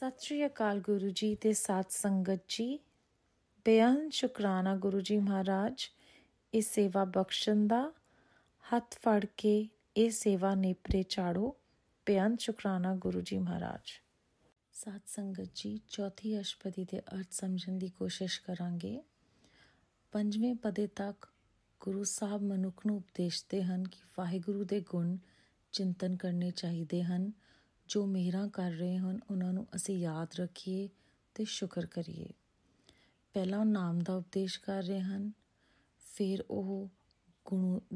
ਸਤਿ ਸ਼੍ਰੀ ਅਕਾਲ ਗੁਰੂ ਜੀ ਤੇ ਸਾਥ ਸੰਗਤ ਜੀ ਬੇਅੰਤ ਸ਼ੁਕਰਾਨਾ ਗੁਰੂ ਜੀ ਮਹਾਰਾਜ ਇਸ ਸੇਵਾ ਬਖਸ਼ਣ ਦਾ ਹੱਥ ਫੜ ਕੇ ਇਹ ਸੇਵਾ ਨੇਪਰੇ ਚਾੜੋ ਬੇਅੰਤ ਸ਼ੁਕਰਾਨਾ ਗੁਰੂ ਜੀ ਮਹਾਰਾਜ ਸਾਧ ਸੰਗਤ ਜੀ ਚੌਥੀ ਅਸ਼ਪਦੀ ਦੇ ਅਰਥ ਸਮਝਣ ਦੀ ਕੋਸ਼ਿਸ਼ ਕਰਾਂਗੇ ਪੰਜਵੇਂ ਪਦੇ ਤੱਕ ਗੁਰੂ ਸਾਹਿਬ ਮਨੁੱਖ ਨੂੰ ਉਪਦੇਸ਼ ਹਨ ਕਿ ਵਾਹਿਗੁਰੂ ਦੇ ਗੁਣ ਚਿੰਤਨ ਕਰਨੇ ਚਾਹੀਦੇ ਹਨ ਜੋ ਮਿਹਰਾਂ ਕਰ ਰਹੇ ਹਨ ਉਹਨਾਂ ਨੂੰ ਅਸੀਂ ਯਾਦ ਰੱਖੀਏ ਤੇ ਸ਼ੁਕਰ ਕਰੀਏ ਪਹਿਲਾਂ ਉਹ ਨਾਮ ਦਾ ਉਪਦੇਸ਼ ਕਰ ਰਹੇ ਹਨ ਫਿਰ ਉਹ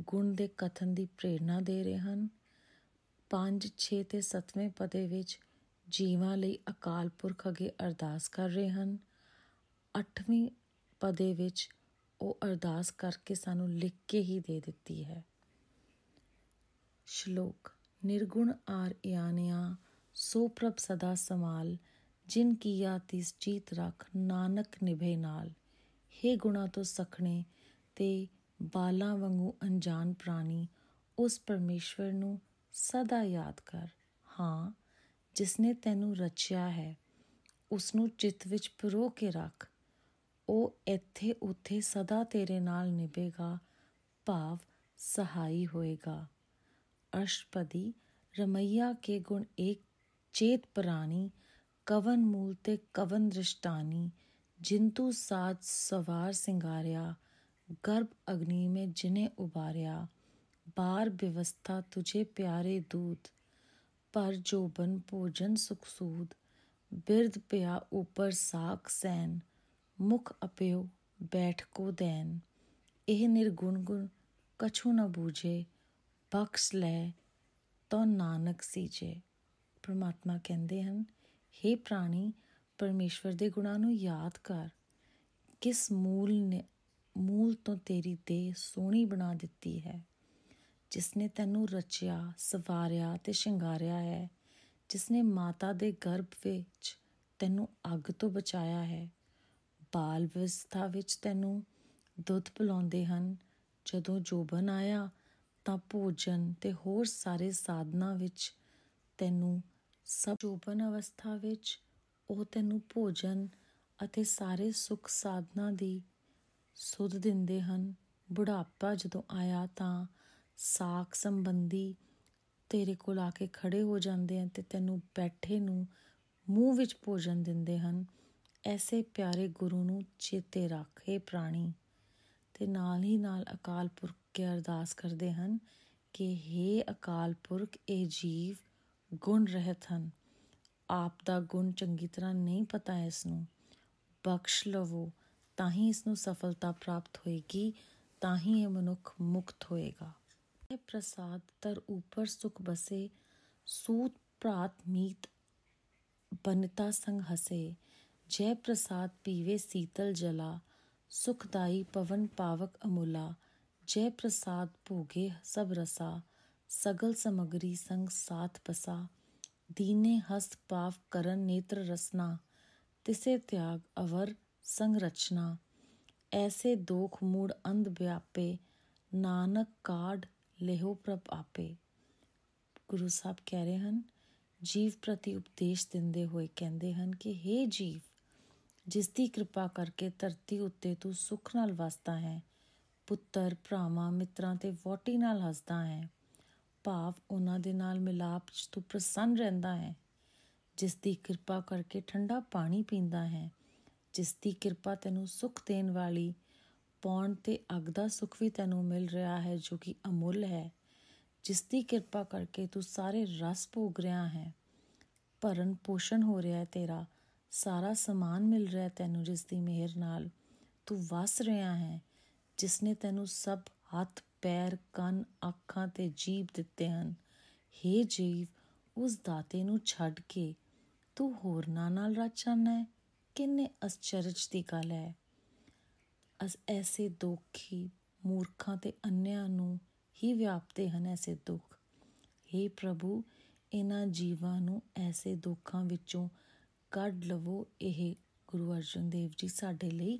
ਗੁਣ ਦੇ ਕਥਨ ਦੀ ਪ੍ਰੇਰਣਾ ਦੇ ਰਹੇ ਹਨ 5 6 ਤੇ 7ਵੇਂ ਪਦੇ ਵਿੱਚ ਜੀਵਾਂ ਲਈ ਅਕਾਲ ਪੁਰਖ ਅਗੇ ਅਰਦਾਸ ਕਰ ਰਹੇ ਹਨ 8ਵੇਂ ਪਦੇ ਵਿੱਚ ਉਹ ਅਰਦਾਸ ਕਰਕੇ ਸਾਨੂੰ ਲਿਖ ਕੇ ਹੀ ਦੇ ਦਿੱਤੀ ਹੈ ਸ਼ਲੋਕ ਨਿਰਗੁਣ ਆਰ ਇਆਨਿਆ ਸੋ ਪ੍ਰਭ ਸਦਾ ਸਮਾਲ ਜਿਨ ਕੀਆ ਤਿਸ ਜੀਤ ਰਖ ਨਾਨਕ ਨਿਭੇ ਨਾਲ ਹੇ ਗੁਣਾ ਤੋਂ ਸਖਣੇ ਤੇ ਬਾਲਾ ਵਾਂਗੂ ਅਨਜਾਨ ਪ੍ਰਾਣੀ ਉਸ ਪਰਮੇਸ਼ਵਰ ਨੂੰ ਸਦਾ ਯਾਦ ਕਰ ਹਾਂ ਜਿਸਨੇ ਤੈਨੂੰ ਰਚਿਆ ਹੈ ਉਸ ਨੂੰ ਚਿੱਤ ਵਿੱਚ ਪਰੋ ਕੇ ਰੱਖ ਉਹ ਇੱਥੇ ਉੱਥੇ ਸਦਾ ਤੇਰੇ ਨਾਲ ਨਿਭੇਗਾ ਭਾਵ ਸਹਾਈ ਹੋਏਗਾ ਅਸ਼ਪਦੀ रमैया के गुण एक चेत प्राणी कवन ते कवन दृष्टानी जिंतु साज सवार सिंगारिया गर्भ अग्नि में जिने उबारिया बार व्यवस्था तुझे प्यारे दूत पर जोबन भोजन सुखसूद बिरद प्या ऊपर साख सैन मुख अप्यो बैठ को दैन यह निर्गुण गुण कछु न बूझे ਬਖਸ਼ लै ਤੋ ਨਾਨਕ ਸੀ ਜੇ ਪ੍ਰਮਾਤਮਾ ਕਹਿੰਦੇ ਹਨ हे ਪ੍ਰਾਣੀ ਪਰਮੇਸ਼ਵਰ ਦੇ ਗੁਣਾਂ ਨੂੰ ਯਾਦ ਕਰ ਕਿਸ ਮੂਲ ਨੇ ਮੂਲ ਤੋਂ ਤੇਰੀ ਦੇਹ ਸੋਹਣੀ ਬਣਾ ਦਿੱਤੀ ਹੈ ਜਿਸ ਨੇ ਤੈਨੂੰ ਰਚਿਆ ਸਵਾਰਿਆ ਤੇ ਸ਼ਿੰਗਾਰਿਆ ਹੈ ਜਿਸ ਨੇ ਮਾਤਾ ਦੇ ਗਰਭ ਵਿੱਚ ਤੈਨੂੰ ਅੱਗ ਤੋਂ ਬਚਾਇਆ ਹੈ ਬਾਲ ਵਿਵਸਥਾ ਵਿੱਚ ਤੈਨੂੰ ਦੁੱਧ ਪਿਲਾਉਂਦੇ ਹਨ ਜਦੋਂ ਜੋਬਨ ਆਇਆ ਤਾਂ ਭੋਜਨ ਤੇ ਹੋਰ ਸਾਰੇ ਸਾਧਨਾ ਵਿੱਚ ਤੈਨੂੰ ਸਭ ਜੋਬਨ ਅਵਸਥਾ ਵਿੱਚ ਉਹ ਤੈਨੂੰ ਭੋਜਨ ਅਤੇ ਸਾਰੇ ਸੁਖ ਸਾਧਨਾ ਦੀ ਸੁਧ ਦਿੰਦੇ ਹਨ ਬੁਢਾਪਾ ਜਦੋਂ ਆਇਆ ਤਾਂ ਸਾਖ ਸੰਬੰਧੀ ਤੇਰੇ ਕੋਲ ਆ ਕੇ ਖੜੇ ਹੋ ਜਾਂਦੇ ਹਨ ਤੇ ਤੈਨੂੰ ਬੈਠੇ ਨੂੰ ਮੂੰਹ ਵਿੱਚ ਭੋਜਨ ਦਿੰਦੇ ਹਨ ਐਸੇ ਪਿਆਰੇ ਗੁਰੂ ਨੂੰ ਚੇਤੇ ਰੱਖੇ ਪ੍ਰਾਣੀ ਤੇ ਨਾਲ ਹੀ ਨਾਲ ਅਕਾਲ ਪੁਰਖ ਕੇ ਅਰਦਾਸ ਕਰਦੇ ਹਨ ਕਿ हे ਅਕਾਲ ਪੁਰਖ ਇਹ ਜੀਵ ਗੁਣ ਰਹਿਤ ਹਨ ਆਪ ਦਾ ਗੁਣ ਚੰਗੀ ਤਰ੍ਹਾਂ ਨਹੀਂ ਪਤਾ ਇਸ ਨੂੰ ਬਖਸ਼ ਲਵੋ ਤਾਂ ਹੀ ਇਸ ਨੂੰ ਸਫਲਤਾ ਪ੍ਰਾਪਤ ਹੋਏਗੀ ਤਾਂ ਹੀ ਇਹ ਮਨੁੱਖ ਮੁਕਤ ਹੋਏਗਾ ਇਹ ਪ੍ਰਸਾਦ ਤਰ ਉਪਰ ਸੁਖ ਬਸੇ ਸੂਤ ਪ੍ਰਾਤ ਮੀਤ ਬਨਤਾ ਸੰਗ ਹਸੇ ਜੈ ਪ੍ਰਸਾਦ ਪੀਵੇ ਸੀਤਲ ਜਲਾ ਸੁਖਦਾਈ ਪਵਨ ਪਾਵਕ ਅਮੁਲਾ जय प्रसाद भोगे सब रसा सगल समग्री संग साथ बसा दीने हस्त पाव करण नेत्र रसना तिसे त्याग अवर संग रचना ऐसे दोख मूड अंध व्यापे नानक काढ़ लेहो प्रभ आपे गुरु साहब कह रहे हैं जीव प्रति उपदेश देंदे हुए कहते हैं कि हे जीव ਜਿਸ ਦੀ ਕਿਰਪਾ ਕਰਕੇ ਧਰਤੀ ਉੱਤੇ ਤੂੰ ਸੁਖ ਨਾਲ ਵਸਦਾ ਪੁੱਤਰ ਭਰਾਵਾਂ ਮਿੱਤਰਾਂ ਤੇ ਵੋਟੀ ਨਾਲ ਹੱਸਦਾ ਹੈ ਭਾਵ ਉਹਨਾਂ ਦੇ ਨਾਲ ਮਿਲਾਪ 'ਚ ਤੂੰ ਪ੍ਰਸੰਨ ਰਹਿੰਦਾ ਹੈ ਜਿਸ ਦੀ ਕਿਰਪਾ ਕਰਕੇ ਠੰਡਾ ਪਾਣੀ ਪੀਂਦਾ ਹੈ ਜਿਸ ਦੀ ਕਿਰਪਾ ਤੈਨੂੰ ਸੁਖ ਦੇਣ ਵਾਲੀ ਪੌਣ ਤੇ ਅਗ ਦਾ ਸੁਖ ਵੀ ਤੈਨੂੰ ਮਿਲ ਰਿਹਾ ਹੈ ਜੋ ਕਿ ਅਮੁੱਲ ਹੈ ਜਿਸ ਦੀ ਕਿਰਪਾ ਕਰਕੇ ਤੂੰ ਸਾਰੇ ਰਸ ਭੋਗ ਰਿਹਾ ਹੈ ਭਰਨ ਪੋਸ਼ਣ ਹੋ ਰਿਹਾ ਹੈ ਤੇਰਾ ਸਾਰਾ ਸਮਾਨ ਮਿਲ ਰਿਹਾ ਤੈਨੂੰ ਜਿਸ ਦੀ ਮਿਹਰ ਨਾਲ ਤੂੰ ਵਸ ਰਿਹਾ ਹੈ ਜਿਸ ਨੇ ਤੈਨੂੰ ਸਭ ਹੱਥ ਪੈਰ ਕੰਨ ਅੱਖਾਂ ਤੇ ਜੀਬ ਦਿੱਤੇ ਹਨ हे ਜੀਵ ਉਸ ਦਾਤੇ ਨੂੰ ਛੱਡ ਕੇ ਤੂੰ ਨਾ ਨਾਲ ਰਚਣਾ ਹੈ ਕਿੰਨੇ ਅਸਚਰਜ ਦੀ ਗੱਲ ਹੈ ਅਸ ਐਸੇ ਦੁਖੀ ਮੂਰਖਾਂ ਤੇ ਅੰਨਿਆਂ ਨੂੰ ਹੀ ਵਿਆਪਦੇ ਹਨ ਐਸੇ ਦੁੱਖ हे ਪ੍ਰਭੂ ਇਹਨਾਂ ਜੀਵਾਂ ਨੂੰ ਐਸੇ ਦੁੱਖਾਂ ਵਿੱਚੋਂ ਕੱਢ ਲਵੋ ਇਹ ਗੁਰੂ ਅਰਜਨ ਦੇਵ ਜੀ ਸਾਡੇ ਲਈ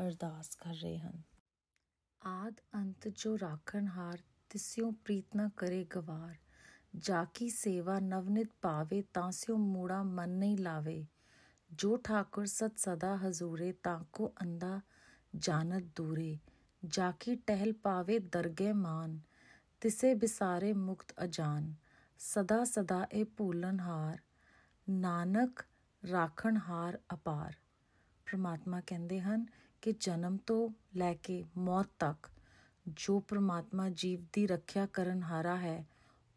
ਅਰਦਾਸ ਕਰ ਰਹੇ ਹਨ ਆਦਿ ਅੰਤ ਜੋ ਰਾਖਣਹਾਰ ਤਿਸਿਉ ਪ੍ਰੀਤ ਨ ਕਰੇ ਗਵਾਰ ਜਾ ਕੀ ਸੇਵਾ ਨਵਨਿਤ ਪਾਵੇ ਤਾਂ ਸਿਉ ਮੂੜਾ ਮਨ ਨਹੀਂ ਲਾਵੇ ਜੋ ਠਾਕੁਰ ਸਤ ਸਦਾ ਹਜ਼ੂਰੇ ਤਾਂ ਕੋ ਅੰਦਾ ਜਾਣਤ ਦੂਰੇ ਜਾ ਕੀ ਟਹਿਲ ਪਾਵੇ ਦਰਗੇ ਮਾਨ ਤਿਸੇ ਬਿਸਾਰੇ ਮੁਕਤ ਅਜਾਨ ਸਦਾ ਸਦਾ ਇਹ ਭੂਲਨ ਹਾਰ ਨਾਨਕ ਰਾਖਣ ਹਾਰ ਅਪਾਰ ਪ੍ਰਮਾਤਮਾ ਕਹਿੰਦੇ ਹਨ ਕਿ ਜਨਮ ਤੋਂ ਲੈ ਕੇ ਮੌਤ ਤੱਕ ਜੋ ਪ੍ਰਮਾਤਮਾ ਜੀਵ ਦੀ ਰੱਖਿਆ ਕਰਨ ਹਾਰਾ ਹੈ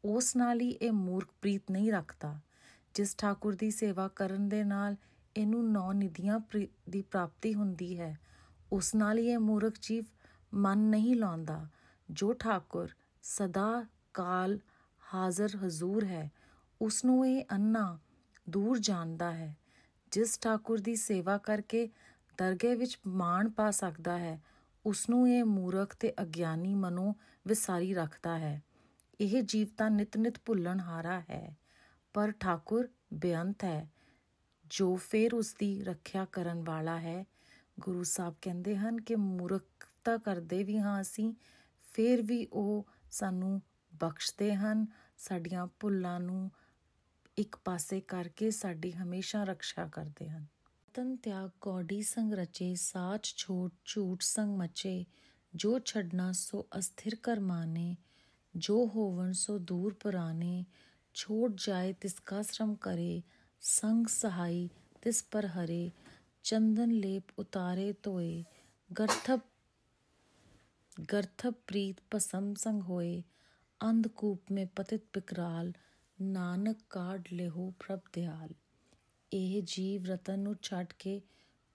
ਉਸ ਨਾਲ ਹੀ ਇਹ ਮੂਰਖ ਪ੍ਰੀਤ ਨਹੀਂ ਰੱਖਦਾ ਜਿਸ ਠਾਕੁਰ ਦੀ ਸੇਵਾ ਕਰਨ ਦੇ ਨਾਲ ਇਹਨੂੰ ਨੌ ਨਿਧੀਆਂ ਦੀ ਪ੍ਰਾਪਤੀ ਹੁੰਦੀ ਹੈ ਉਸ ਨਾਲ ਹੀ ਇਹ ਮੂਰਖ ਜੀਵ ਮਨ ਨਹੀਂ ਲਾਉਂਦਾ ਜੋ ਠਾਕੁਰ ਸਦਾ ਕਾਲ ਹਾਜ਼ਰ ਹਜ਼ੂਰ ਹੈ ਉਸ ਨੂੰ ਇਹ ਅੰਨਾ ਦੂਰ ਜਾਣਦਾ ਹੈ ਜਿਸ ਠਾਕੁਰ ਦੀ ਸੇਵਾ ਕਰਕੇ ਦਰਗੇ ਵਿੱਚ ਮਾਣ ਪਾ ਸਕਦਾ ਹੈ ਉਸ ਨੂੰ ਇਹ ਮੂਰਖ ਤੇ ਅਗਿਆਨੀ ਮਨੋ ਵਿਸਾਰੀ ਰੱਖਦਾ ਹੈ ਇਹ ਜੀਵ ਤਾਂ ਨਿਤ-ਨਿਤ ਭੁੱਲਣ ਹਾਰਾ ਹੈ ਪਰ ਠਾਕੁਰ ਬੇਅੰਤ ਹੈ ਜੋ ਫੇਰ ਉਸ ਦੀ ਰੱਖਿਆ ਕਰਨ ਵਾਲਾ ਹੈ ਗੁਰੂ ਸਾਹਿਬ ਕਹਿੰਦੇ ਹਨ ਕਿ ਮੂਰਖਤਾ ਕਰਦੇ ਵੀ ਹਾਂ ਅਸੀਂ ਫੇਰ ਵੀ ਉਹ ਸਾਨੂੰ ਬਖਸ਼ਦੇ ਹਨ ਸਾਡੀਆਂ ਭੁੱਲਾਂ ਨੂੰ ਇੱਕ ਪਾਸੇ ਕਰਕੇ ਸਾਡੀ ਹਮੇਸ਼ਾ ਰੱਖਿਆ ਕਰਦੇ ਹਨ रतन त्याग कौडी संग रचे साच छोट झूठ संग मचे जो छड़ना सो अस्थिर कर माने जो होवन सो दूर पुराने छोट जाए तिसका श्रम करे संग सहाय तिस पर हरे चंदन लेप उतारे तोए गर्थप गर्थप प्रीत पसम संग होए अंधकूप में पतित पिकराल नानक काड ले प्रभ दयाल ਇਹ ਜੀਵ ਰਤਨ ਨੂੰ ਛੱਡ ਕੇ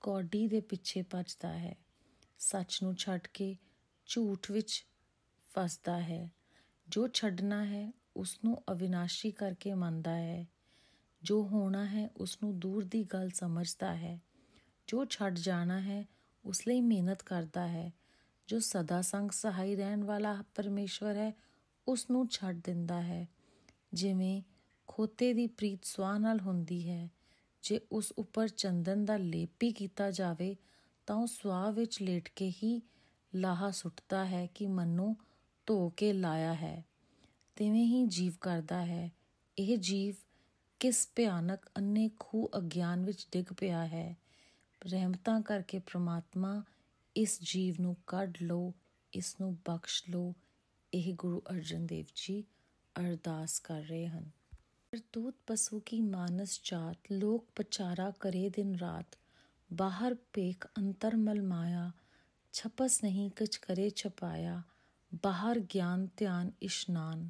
ਕੌਡੀ ਦੇ ਪਿੱਛੇ ਭੱਜਦਾ ਹੈ ਸੱਚ ਨੂੰ ਛੱਡ ਕੇ ਝੂਠ ਵਿੱਚ ਫਸਦਾ ਹੈ ਜੋ ਛੱਡਣਾ ਹੈ ਉਸ ਨੂੰ ਅਵਿਨਾਸ਼ੀ ਕਰਕੇ ਮੰਨਦਾ ਹੈ ਜੋ ਹੋਣਾ ਹੈ ਉਸ ਨੂੰ ਦੂਰ ਦੀ ਗੱਲ ਸਮਝਦਾ ਹੈ ਜੋ ਛੱਡ ਜਾਣਾ ਹੈ ਉਸ ਲਈ ਮਿਹਨਤ ਕਰਦਾ ਹੈ ਜੋ ਸਦਾ ਸੰਗ ਸਹਾਈ ਰਹਿਣ ਵਾਲਾ ਪਰਮੇਸ਼ਵਰ ਹੈ ਉਸ ਨੂੰ ਛੱਡ ਦਿੰਦਾ ਹੈ ਜਿਵੇਂ ਖੋਤੇ ਦੀ ਪ੍ਰੀਤ ਸਵਾ ਨਾਲ ਹੁੰਦੀ ਹੈ ਜੇ ਉਸ ਉੱਪਰ ਚੰਦਨ ਦਾ ਲੇਪ ਕੀਤਾ ਜਾਵੇ ਤਾਂ ਉਹ ਸਵਾਹ ਵਿੱਚ ਲੇਟ ਕੇ ਹੀ ਲਾਹਾ ਸੁੱਟਦਾ ਹੈ ਕਿ ਮੰਨੋ ਧੋ ਕੇ ਲਾਇਆ ਹੈ ਤਿਵੇਂ ਹੀ ਜੀਵ ਕਰਦਾ ਹੈ ਇਹ ਜੀਵ ਕਿਸ ਭਿਆਨਕ ਅੰਨੇ ਖੂ ਅਗਿਆਨ ਵਿੱਚ ਡਿੱਗ ਪਿਆ ਹੈ ਰਹਿਮਤਾਂ ਕਰਕੇ ਪ੍ਰਮਾਤਮਾ ਇਸ ਜੀਵ ਨੂੰ ਕੱਢ ਲੋ ਇਸ ਨੂੰ ਬਖਸ਼ ਲੋ ਇਹ ਗੁਰੂ ਅਰਜਨ ਦੇਵ ਜੀ ਅਰਦਾਸ ਕਰ ਰਹੇ ਹਨ करतूत पशु की मानस जात लोक पचारा करे दिन रात बाहर पेख अंतर मल माया छपस नहीं कुछ करे छपाया बाहर ज्ञान त्यान इश्नान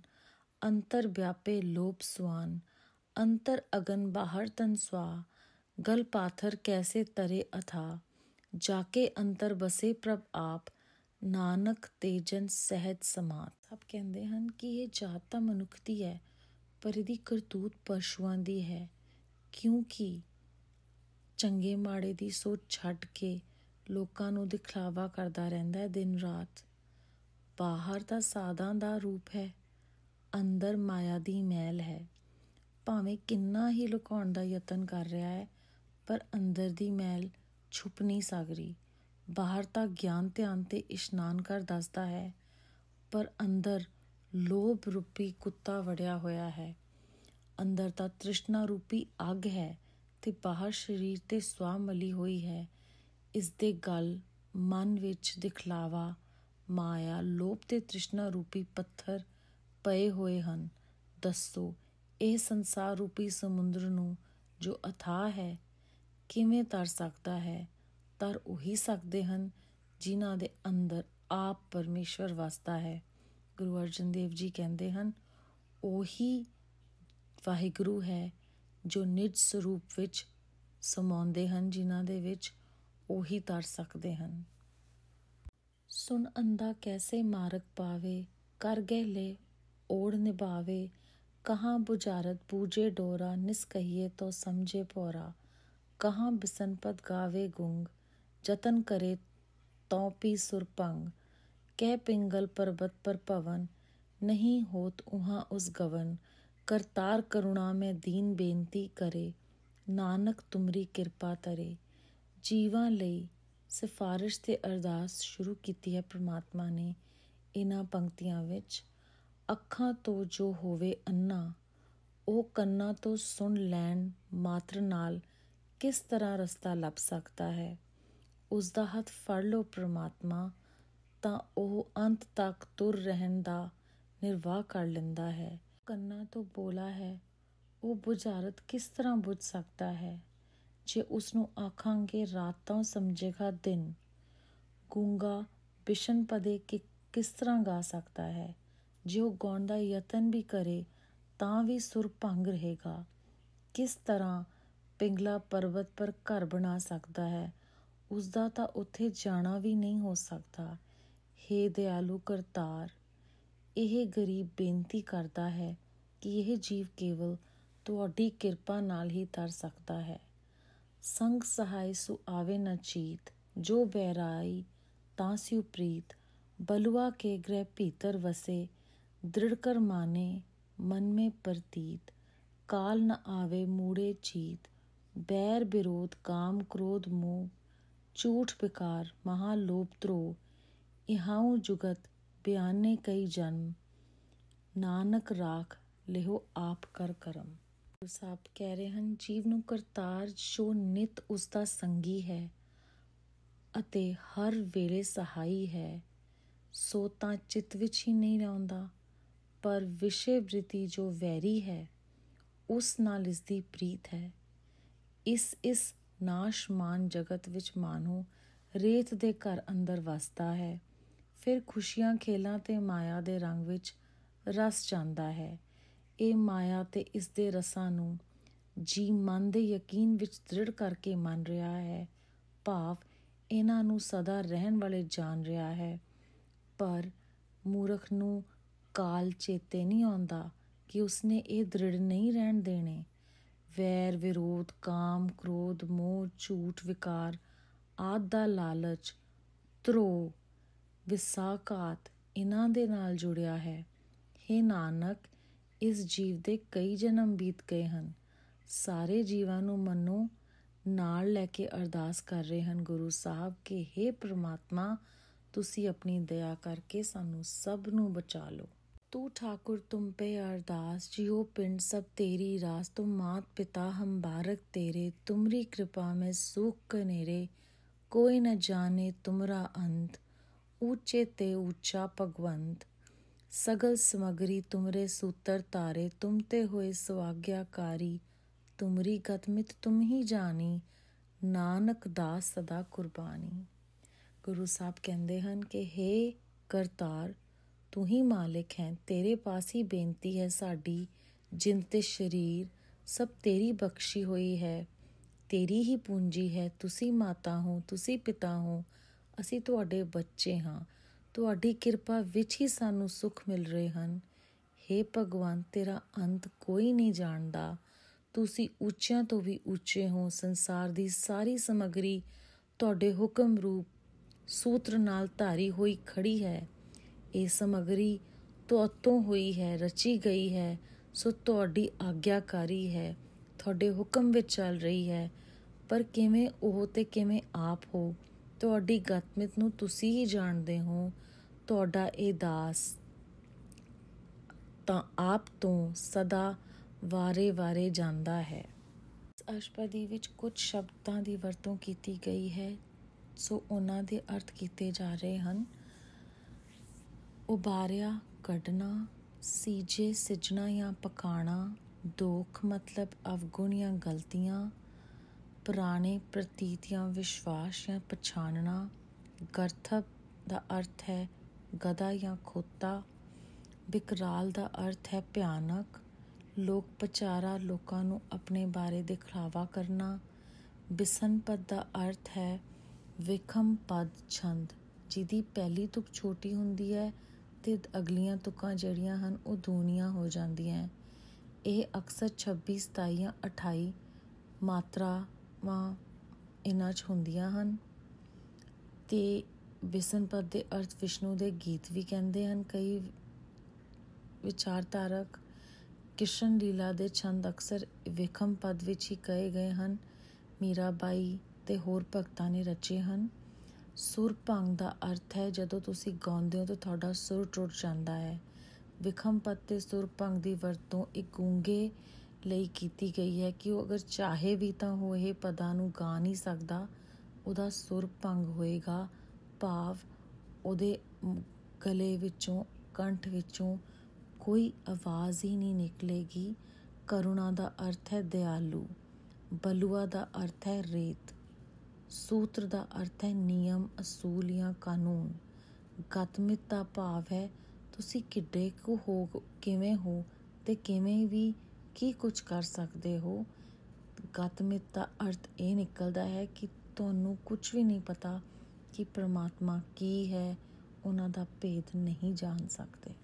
अंतर व्यापे लोप स्वान अंतर अगन बाहर तन स्वा गल पाथर कैसे तरे अथा जाके अंतर बसे प्रभ आप ਨਾਨਕ ਤੇਜਨ ਸਹਿਜ ਸਮਾਤ ਸਭ ਕਹਿੰਦੇ ਹਨ ਕਿ ਇਹ ਜਾਤ ਤਾਂ ਮਨੁੱਖ ਦੀ ਹੈ ਪਰ ਇਹਦੀ ਕਰਤੂਤ ਪਸ਼ੂਆਂ ਦੀ ਹੈ ਕਿਉਂਕਿ ਚੰਗੇ ਮਾੜੇ ਦੀ ਸੋਚ ਛੱਡ ਕੇ ਲੋਕਾਂ ਨੂੰ ਦਿਖਲਾਵਾ ਕਰਦਾ ਰਹਿੰਦਾ ਹੈ ਦਿਨ ਰਾਤ ਬਾਹਰ ਤਾਂ ਸਾਦਾ ਦਾ ਰੂਪ ਹੈ ਅੰਦਰ ਮਾਇਆ ਦੀ ਮਹਿਲ ਹੈ ਭਾਵੇਂ ਕਿੰਨਾ ਹੀ ਲੁਕਾਉਣ ਦਾ ਯਤਨ ਕਰ ਰਿਹਾ ਹੈ ਪਰ ਅੰਦਰ ਦੀ ਮਹਿਲ ਛੁਪ ਨਹੀਂ ਸਕਦੀ ਬਾਹਰ ਤਾਂ ਗਿਆਨ ਧਿਆਨ ਤੇ ਇਸ਼ਨਾਨ ਕਰ ਦੱਸਦਾ ਹੈ ਪਰ ਅੰਦਰ ਲੋਭ ਰੂਪੀ ਕੁੱਤਾ ਵੜਿਆ ਹੋਇਆ ਹੈ ਅੰਦਰ ਤਾਂ ਤ੍ਰਿਸ਼ਨਾ ਰੂਪੀ ਅੱਗ ਹੈ ਤੇ ਬਾਹਰ ਸਰੀਰ ਤੇ ਸਵਾਮਲੀ ਹੋਈ ਹੈ ਇਸ ਦੇ ਗਲ ਮਨ ਵਿੱਚ ਦਿਖਲਾਵਾ ਮਾਇਆ ਲੋਭ ਤੇ ਤ੍ਰਿਸ਼ਨਾ ਰੂਪੀ ਪੱਥਰ ਪਏ ਹੋਏ ਹਨ ਦੱਸੋ ਇਹ ਸੰਸਾਰ ਰੂਪੀ ਸਮੁੰਦਰ ਨੂੰ ਜੋ ਅਥਾ ਹੈ ਕਿਵੇਂ ਤਰ ਸਕਦਾ ਹੈ ਤਰ ਉਹੀ ਸਕਦੇ ਹਨ ਜਿਨ੍ਹਾਂ ਦੇ ਅੰਦਰ ਆਪ ਪਰਮੇਸ਼ਵਰ ਵਸਦਾ ਹੈ ਗੁਰੂ ਅਰਜਨ ਦੇਵ ਜੀ ਕਹਿੰਦੇ ਹਨ ਉਹੀ ਵਾਹਿਗੁਰੂ ਹੈ ਜੋ ਨਿਜ ਸਰੂਪ ਵਿੱਚ ਸਮਾਉਂਦੇ ਹਨ ਜਿਨ੍ਹਾਂ ਦੇ ਵਿੱਚ ਉਹੀ ਤਰ ਸਕਦੇ ਹਨ ਸੁਨ ਅੰਦਾ ਕੈਸੇ ਮਾਰਗ ਪਾਵੇ ਕਰ ਗਏ ਲੈ ਓੜ ਨਿਭਾਵੇ ਕਹਾਂ ਬੁਝਾਰਤ ਪੂਜੇ ਡੋਰਾ ਨਿਸ ਕਹੀਏ ਤੋ ਸਮਝੇ ਪੋਰਾ ਕਹਾਂ ਬਿਸਨਪਦ ਗਾਵੇ ਗੁੰਗ ਜਤਨ ਕਰੇ ਪੀ ਸੁਰਪੰਗ ਕਹਿ ਪਿੰਗਲ ਪਰਬਤ ਪਰ ਭਵਨ ਨਹੀਂ ਹੋਤ ਉਹਾਂ ਉਸ ਗਵਨ ਕਰਤਾਰ ਕਰੁਣਾ ਮੈਂ ਦੀਨ ਬੇਨਤੀ ਕਰੇ ਨਾਨਕ ਤੁਮਰੀ ਕਿਰਪਾ ਤਰੇ ਜੀਵਾਂ ਲਈ ਸਿਫਾਰਿਸ਼ ਤੇ ਅਰਦਾਸ ਸ਼ੁਰੂ ਕੀਤੀ ਹੈ ਪ੍ਰਮਾਤਮਾ ਨੇ ਇਹਨਾਂ ਪੰਕਤੀਆਂ ਵਿੱਚ ਅੱਖਾਂ ਤੋਂ ਜੋ ਹੋਵੇ ਅੰਨਾ ਉਹ ਕੰਨਾਂ ਤੋਂ ਸੁਣ ਲੈਣ ਮਾਤਰ ਨਾਲ ਕਿਸ ਤਰ੍ਹਾਂ ਰਸਤਾ ਲੱਭ ਸਕਦਾ ਹੈ ਉਸ ਦਾ ਹੱਥ ਫੜ ਲਓ ਪ੍ਰਮਾਤਮਾ ਤਾਂ ਉਹ ਅੰਤ ਤੱਕ ਤੁਰ ਰਹਿਣ ਦਾ ਨਿਰਵਾਹ ਕਰ ਲੈਂਦਾ ਹੈ ਕੰਨਾਂ ਤੋਂ ਬੋਲਾ ਹੈ ਉਹ ਬੁਝਾਰਤ ਕਿਸ ਤਰ੍ਹਾਂ ਬੁਝ ਸਕਦਾ ਹੈ ਜੇ ਉਸ ਨੂੰ ਆਖਾਂਗੇ ਰਾਤਾਂ ਸਮਝੇਗਾ ਦਿਨ ਗੂੰਗਾ ਬਿਸ਼ਨ ਪਦੇ ਕਿ ਕਿਸ ਤਰ੍ਹਾਂ ਗਾ ਸਕਦਾ ਹੈ ਜੇ ਉਹ ਗਾਉਣ ਦਾ ਯਤਨ ਵੀ ਕਰੇ ਤਾਂ ਵੀ ਸੁਰ ਭੰਗ ਰਹੇਗਾ ਕਿਸ ਤਰ੍ਹਾਂ ਪਿੰਗਲਾ ਪਰਬਤ ਪਰ ਘਰ ਬਣਾ ਸਕਦਾ ਹੈ ਉਸ ਦਾ ਤਾਂ ਉੱਥੇ ਜਾਣਾ ਵੀ ਨਹੀਂ ਹੋ ਸਕਦਾ हे दयालु करतार ਇਹ गरीब बेनती करता है कि यह जीव केवल थोड़ी ਕਿਰਪਾ ਨਾਲ ਹੀ ਤਰ ਸਕਦਾ ਹੈ ਸੰਗ ਸਹਾਇ ਸੁ ਆਵੇ ਨ ਚੀਤ ਜੋ ਬੈਰਾਈ ਤਾਂ ਸਿਉ बलुआ के ग्रह भीतर वसे दृढ़ कर माने मन में प्रतीत काल न आवे मूड़े चीत बैर विरोध काम क्रोध मोह झूठ बेकार महालोभ द्रोह ਇਹਾਉ ਜੁਗਤ ਬਿਆਨੇ ਕਈ ਜਨ ਨਾਨਕ ਰਾਖ ਲਿਹੋ ਆਪ ਕਰ ਕਰਮ ਗੁਰੂ ਸਾਹਿਬ ਕਹਿ ਰਹੇ ਹਨ ਜੀਵ ਨੂੰ ਕਰਤਾਰ ਜੋ ਨਿਤ ਉਸ ਦਾ ਸੰਗੀ ਹੈ ਅਤੇ ਹਰ ਵੇਲੇ ਸਹਾਈ ਹੈ ਸੋ ਤਾਂ ਚਿਤ ਵਿੱਚ ਹੀ ਨਹੀਂ ਰਹਿੰਦਾ ਪਰ ਵਿਸ਼ੇ ਬ੍ਰਿਤੀ ਜੋ ਵੈਰੀ ਹੈ ਉਸ ਨਾਲ ਇਸ ਦੀ ਪ੍ਰੀਤ ਹੈ ਇਸ ਇਸ ਨਾਸ਼ਮਾਨ ਜਗਤ ਵਿੱਚ ਮਾਨੋ ਰੇਤ ਦੇ ਘਰ ਅੰਦਰ ਵਸਦਾ ਹੈ ਫਿਰ ਖੁਸ਼ੀਆਂ ਖੇਲਾਂ ਤੇ ਮਾਇਆ ਦੇ ਰੰਗ ਵਿੱਚ ਰਸ ਜਾਂਦਾ ਹੈ ਇਹ ਮਾਇਆ ਤੇ ਇਸ ਦੇ ਰਸਾਂ ਨੂੰ ਜੀ ਮਨ ਦੇ ਯਕੀਨ ਵਿੱਚ ਦ੍ਰਿੜ ਕਰਕੇ ਮੰਨ ਰਿਹਾ ਹੈ ਭਾਵ ਇਹਨਾਂ ਨੂੰ ਸਦਾ ਰਹਿਣ ਵਾਲੇ ਜਾਣ ਰਿਹਾ ਹੈ ਪਰ ਮੂਰਖ ਨੂੰ ਕਾਲ ਚੇਤੇ ਨਹੀਂ ਆਉਂਦਾ ਕਿ ਉਸਨੇ ਇਹ ਦ੍ਰਿੜ ਨਹੀਂ ਰਹਿਣ ਦੇਣੇ ਵੈਰ ਵਿਰੋਧ ਕਾਮ ਕ੍ਰੋਧ ਮੋਹ ਝੂਠ ਵਿਕਾਰ ਆਦ ਦਾ ਲਾਲਚ ਤਰੋ ਵਿਸਾਕਾਤ ਇਹਨਾਂ ਦੇ ਨਾਲ ਜੁੜਿਆ ਹੈ हे ਨਾਨਕ ਇਸ ਜੀਵ ਦੇ ਕਈ ਜਨਮ ਬੀਤ ਗਏ ਹਨ ਸਾਰੇ ਜੀਵਾਂ ਨੂੰ ਮੰਨੋ ਨਾਲ ਲੈ ਕੇ ਅਰਦਾਸ ਕਰ ਰਹੇ ਹਨ ਗੁਰੂ ਸਾਹਿਬ ਕਿ हे ਪ੍ਰਮਾਤਮਾ ਤੁਸੀਂ ਆਪਣੀ ਦਇਆ ਕਰਕੇ ਸਾਨੂੰ ਸਭ ਨੂੰ ਬਚਾ ਲਓ ਤੂ ਠਾਕੁਰ ਤੁਮ ਪੇ ਅਰਦਾਸ ਜਿਉ ਪਿੰਡ ਸਭ ਤੇਰੀ ਰਾਸ ਤੁਮ ਮਾਤ ਪਿਤਾ ਹਮ ਬਾਰਕ ਤੇਰੇ ਤੁਮਰੀ ਕਿਰਪਾ ਮੈਂ ਸੁਖ ਕਨੇਰੇ ਕੋਈ ਨ ਜਾਣੇ ਤੁਮਰਾ ਅੰਤ ਉੱਚੇ ਤੇ ਉੱਚਾ ਭਗਵੰਤ ਸਗਲ ਸਮਗਰੀ ਤੁਮਰੇ ਸੂਤਰ ਤਾਰੇ ਤੁਮ ਤੇ ਹੋਏ ਸਵਾਗਿਆਕਾਰੀ ਤੁਮਰੀ ਗਤਮਿਤ ਤੁਮ ਹੀ ਜਾਣੀ ਨਾਨਕ ਦਾਸ ਸਦਾ ਕੁਰਬਾਨੀ ਗੁਰੂ ਸਾਹਿਬ ਕਹਿੰਦੇ ਹਨ ਕਿ हे ਕਰਤਾਰ ਤੂੰ ਹੀ ਮਾਲਕ ਹੈ ਤੇਰੇ ਪਾਸ ਹੀ ਬੇਨਤੀ ਹੈ ਸਾਡੀ ਜਿੰਦ ਤੇ ਸ਼ਰੀਰ ਸਭ ਤੇਰੀ ਬਖਸ਼ੀ ਹੋਈ ਹੈ ਤੇਰੀ ਹੀ ਪੂੰਜੀ ਹੈ ਤੁਸੀਂ ਮਾਤਾ ਹੋ ਤੁਸੀਂ ਪਿਤਾ ਹੋ ਅਸੀਂ ਤੁਹਾਡੇ ਬੱਚੇ ਹਾਂ ਤੁਹਾਡੀ ਕਿਰਪਾ ਵਿੱਚ ਹੀ ਸਾਨੂੰ ਸੁਖ ਮਿਲ ਰਹੇ ਹਨ हे ਭਗਵਾਨ ਤੇਰਾ ਅੰਤ ਕੋਈ ਨਹੀਂ ਜਾਣਦਾ ਤੁਸੀਂ ਉੱਚਿਆਂ ਤੋਂ ਵੀ ਉੱਚੇ ਹੋ ਸੰਸਾਰ ਦੀ ਸਾਰੀ ਸਮਗਰੀ ਤੁਹਾਡੇ ਹੁਕਮ ਰੂਪ ਸੂਤਰ ਨਾਲ ਧਾਰੀ ਹੋਈ ਖੜੀ ਹੈ ਇਹ ਸਮਗਰੀ ਤੋਂ ਹੋਈ ਹੈ ਰਚੀ ਗਈ ਹੈ ਸੋ ਤੁਹਾਡੀ ਆਗਿਆਕਾਰੀ ਹੈ ਤੁਹਾਡੇ ਹੁਕਮ ਵਿੱਚ ਚੱਲ ਰਹੀ ਹੈ ਪਰ ਕਿਵੇਂ ਉਹ ਤੇ ਕਿਵੇਂ ਆਪ ਹੋ ਤੁਹਾਡੀ ਗਤਮਿਤ ਨੂੰ ਤੁਸੀਂ ਹੀ ਜਾਣਦੇ ਹੋ ਤੁਹਾਡਾ ਇਹ ਦਾਸ ਤਾਂ ਆਪ ਤੋਂ ਸਦਾ ਵਾਰੇ-ਵਾਰੇ ਜਾਂਦਾ ਹੈ ਇਸ ਅਸ਼ਪਦੀ ਵਿੱਚ ਕੁਝ ਸ਼ਬਦਾਂ ਦੀ ਵਰਤੋਂ ਕੀਤੀ ਗਈ ਹੈ ਸੋ ਉਹਨਾਂ ਦੇ ਅਰਥ ਕੀਤੇ ਜਾ ਰਹੇ ਹਨ ਉਬਾਰਿਆ ਕੱਢਣਾ ਸੀਜੇ ਸਿਜਣਾ ਜਾਂ ਪਕਾਣਾ ਦੋਖ ਮਤਲਬ ਅਵਗੁਣ ਜਾਂ ਗਲਤੀਆਂ ਪੁਰਾਣੇ ਪ੍ਰਤੀਤੀਆਂ ਵਿਸ਼ਵਾਸ ਜਾਂ ਪਛਾਣਨਾ ਗਰਥਪ ਦਾ ਅਰਥ ਹੈ ਗਦਾ ਜਾਂ ਖੋਤਾ ਵਿਕਰਾਲ ਦਾ ਅਰਥ ਹੈ ਭਿਆਨਕ ਲੋਕ ਪਚਾਰਾ ਲੋਕਾਂ ਨੂੰ ਆਪਣੇ ਬਾਰੇ ਦਿਖਾਵਾ ਕਰਨਾ ਬਿਸਨਪਦ ਦਾ ਅਰਥ ਹੈ ਵਿਖਮ ਪਦ ਛੰਦ ਜਿਹਦੀ ਪਹਿਲੀ ਤੁਕ ਛੋਟੀ ਹੁੰਦੀ ਹੈ ਤੇ ਅਗਲੀਆਂ ਤੁਕਾਂ ਜਿਹੜੀਆਂ ਹਨ ਉਹ ਦੂਨੀਆਂ ਹੋ ਜਾਂਦੀਆਂ ਇਹ ਅਕਸਰ 26 27 28 ਮਾਤਰਾ ਆਤਮਾ ਇਹਨਾਂ 'ਚ ਹੁੰਦੀਆਂ ਹਨ ਤੇ ਵਿਸਨਪਦ ਦੇ ਅਰਥ ਵਿਸ਼ਨੂੰ ਦੇ ਗੀਤ ਵੀ ਕਹਿੰਦੇ ਹਨ ਕਈ ਵਿਚਾਰਤਾਰਕ ਕਿਸ਼ਨ ਲੀਲਾ ਦੇ ਛੰਦ ਅਕਸਰ ਵਿਖਮ ਪਦ ਵਿੱਚ ਹੀ ਕਹੇ ਗਏ ਹਨ ਮੀਰਾਬਾਈ ਤੇ ਹੋਰ ਭਗਤਾਂ ਨੇ ਰਚੇ ਹਨ ਸੁਰ ਭੰਗ ਦਾ ਅਰਥ ਹੈ ਜਦੋਂ ਤੁਸੀਂ ਗਾਉਂਦੇ ਹੋ ਤਾਂ ਤੁਹਾਡਾ ਸੁਰ ਟੁੱਟ ਜਾਂਦਾ ਹੈ ਵਿਖਮ ਪਦ ਤੇ ਸੁਰ ਭੰਗ ਦੀ ਵਰਤੋਂ ਇੱਕ ਗੂੰਗੇ ਲਈ ਕੀਤੀ ਗਈ ਹੈ ਕਿ ਉਹ ਅਗਰ ਚਾਹੇ ਵੀ ਤਾਂ ਉਹ ਇਹ ਪਦਾਂ ਨੂੰ ਗਾ ਨਹੀਂ ਸਕਦਾ ਉਹਦਾ ਸੁਰ ਭੰਗ ਹੋਏਗਾ ਭਾਵ ਉਹਦੇ ਗਲੇ ਵਿੱਚੋਂ ਕੰਠ ਵਿੱਚੋਂ ਕੋਈ ਆਵਾਜ਼ ਹੀ ਨਹੀਂ ਨਿਕਲੇਗੀ ਕਰੁਣਾ ਦਾ ਅਰਥ ਹੈ ਦਿਆਲੂ ਬਲੂਆ ਦਾ ਅਰਥ ਹੈ ਰੇਤ ਸੂਤਰ ਦਾ ਅਰਥ ਹੈ ਨਿਯਮ ਅਸੂਲ ਜਾਂ ਕਾਨੂੰਨ ਗਤਮਿਤਾ ਭਾਵ ਹੈ ਤੁਸੀਂ ਕਿੱਡੇ ਕੋ ਹੋ ਕਿਵੇਂ ਹੋ ਤੇ ਕਿਵੇਂ ਵੀ ਕੀ ਕੁਝ ਕਰ ਸਕਦੇ ਹੋ ਗਤਮਿਤ ਦਾ ਅਰਥ ਇਹ ਨਿਕਲਦਾ ਹੈ ਕਿ ਤੁਹਾਨੂੰ ਕੁਝ ਵੀ ਨਹੀਂ ਪਤਾ ਕਿ ਪ੍ਰਮਾਤਮਾ ਕੀ ਹੈ ਉਹਨਾਂ ਦਾ ਭੇਦ ਨਹੀਂ ਜਾਣ ਸਕਦੇ